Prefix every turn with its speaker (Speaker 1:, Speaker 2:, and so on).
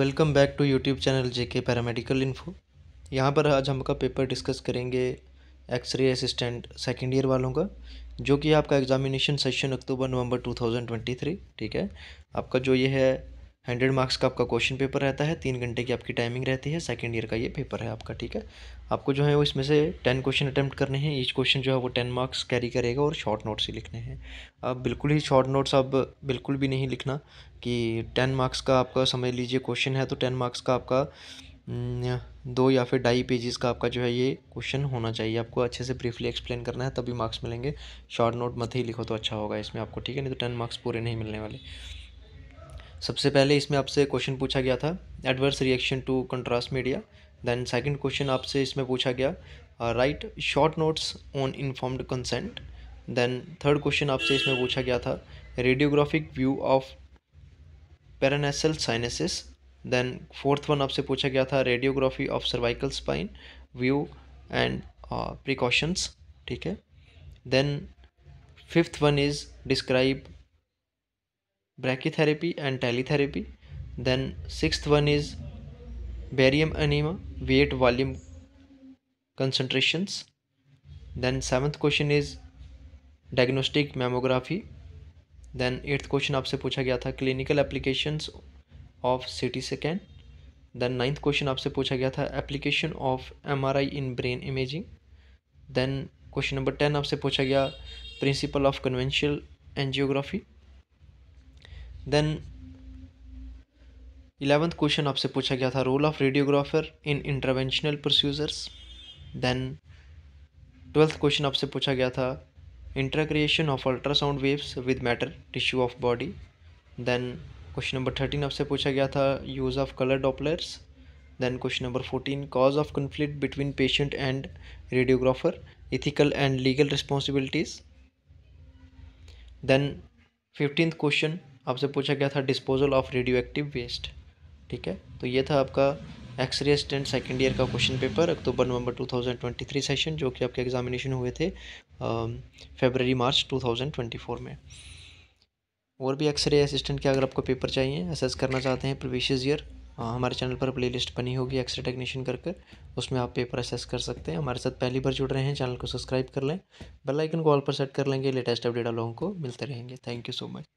Speaker 1: Welcome back to YouTube channel J K paramedical info यहाँ पर आज हम का पेपर डिस्कस करेंगे एक्सरे असिस्टेंट सेकेंड ईयर वालों का जो कि आपका एग्जामिनेशन सेशन अक्टूबर नवंबर 2023 ठीक है आपका जो ये है हंड्रेड मार्क्स का आपका क्वेश्चन पेपर रहता है तीन घंटे की आपकी टाइमिंग रहती है सेकेंड ईयर का ये पेपर है आपका ठीक है आपको जो है वो इसमें से टेन क्वेश्चन अटैम्प्ट करने हैं ईच क्वेश्चन जो है वो टेन मार्क्स कैरी करेगा और शॉर्ट नोट्स ही लिखने हैं आप बिल्कुल ही शॉर्ट नोट्स आप बिल्कुल भी नहीं लिखना कि टेन मार्क्स का आपका समझ लीजिए क्वेश्चन है तो टेन मार्क्स का आपका दो या फिर ढाई पेजेस का आपका जो है ये क्वेश्चन होना चाहिए आपको अच्छे से ब्रीफली एक्सप्लेन करना है तभी मार्क्स मिलेंगे शॉर्ट नोट मत ही लिखो तो अच्छा होगा इसमें आपको ठीक है नहीं तो टेन मार्क्स पूरे नहीं मिलने वाले सबसे पहले इसमें आपसे क्वेश्चन पूछा गया था adverse reaction to contrast media then second question आपसे इसमें पूछा गया write short notes on informed consent then third question आपसे इसमें पूछा गया था radiographic view of paranasal sinuses then fourth one आपसे पूछा गया था radiography of cervical spine view and precautions ठीक है then fifth one is describe brachytherapy and teletherapy. Then sixth one is barium enema weight volume concentrations Then seventh question is diagnostic mammography then eighth question आपसे पूछा गया था clinical applications of C T scan then ninth question आपसे पूछा गया था application of M R I in brain imaging then question number ten आपसे पूछा गया principle of conventional angiography then eleventh question आपसे पूछा गया था role of radiographer in interventional procedures then twelfth question आपसे पूछा गया था interaction of ultrasound waves with matter tissue of body then question number thirteen आपसे पूछा गया था use of colour Dopplers then question number fourteen cause of conflict between patient and radiographer ethical and legal responsibilities then fifteenth question आपसे पूछा गया था disposal of radioactive waste ठीक है तो ये था आपका एक्सरे असिस्टेंट सेकेंड ईयर का question paper October November 2023 session जो कि आपके एग्जामिनेशन हुए थे फेबररी मार्च 2024 में और भी एक्सरे असिस्टेंट के अगर आपको पेपर चाहिए असेस करना चाहते हैं प्रीवियस ईयर हमारे चैनल पर लिस्ट बनी होगी एक्सरे टेक्नीशियन कर कर उसमें आप पेपर असेस कर सकते हैं हमारे साथ पहली बार जुड़ रहे हैं चैनल को सब्सक्राइब कर लें बेल आइकन को ऑल पर सेट कर लेंगे लेटेस्ट अपडेट आप लोगों को मिलते रहेंगे थैंक यू सो मच